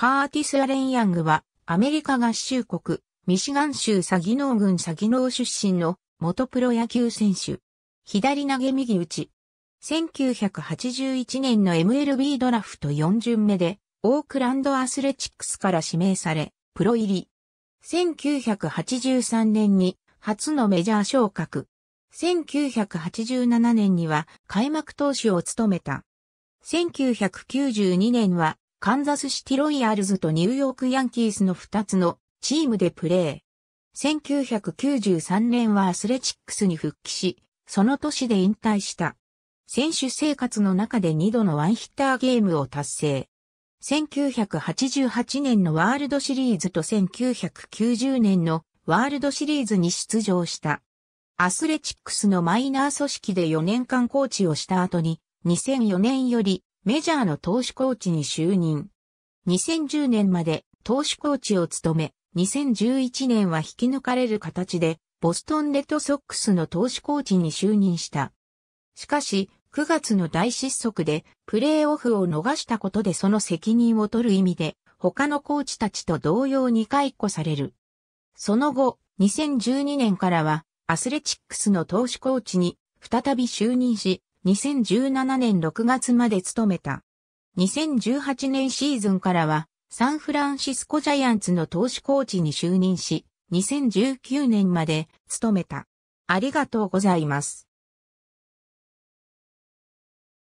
カーティス・アレン・ヤングは、アメリカ合衆国、ミシガン州サギノー郡サギノー出身の元プロ野球選手。左投げ右打ち。1981年の MLB ドラフト4巡目で、オークランドアスレチックスから指名され、プロ入り。1983年に初のメジャー昇格。1987年には開幕投手を務めた。1992年はカンザスシティロイヤルズとニューヨークヤンキースの2つのチームでプレー。1993年はアスレチックスに復帰し、その年で引退した。選手生活の中で2度のワンヒッターゲームを達成。1988年のワールドシリーズと1990年のワールドシリーズに出場した。アスレチックスのマイナー組織で4年間コーチをした後に、2004年よりメジャーの投手コーチに就任。2010年まで投手コーチを務め、2011年は引き抜かれる形で、ボストンレッドソックスの投手コーチに就任した。しかし、9月の大失速で、プレーオフを逃したことでその責任を取る意味で、他のコーチたちと同様に解雇される。その後、2012年からは、アスレチックスの投手コーチに再び就任し、2017年6月まで務めた。2018年シーズンからは、サンフランシスコジャイアンツの投資コーチに就任し、2019年まで務めた。ありがとうございます。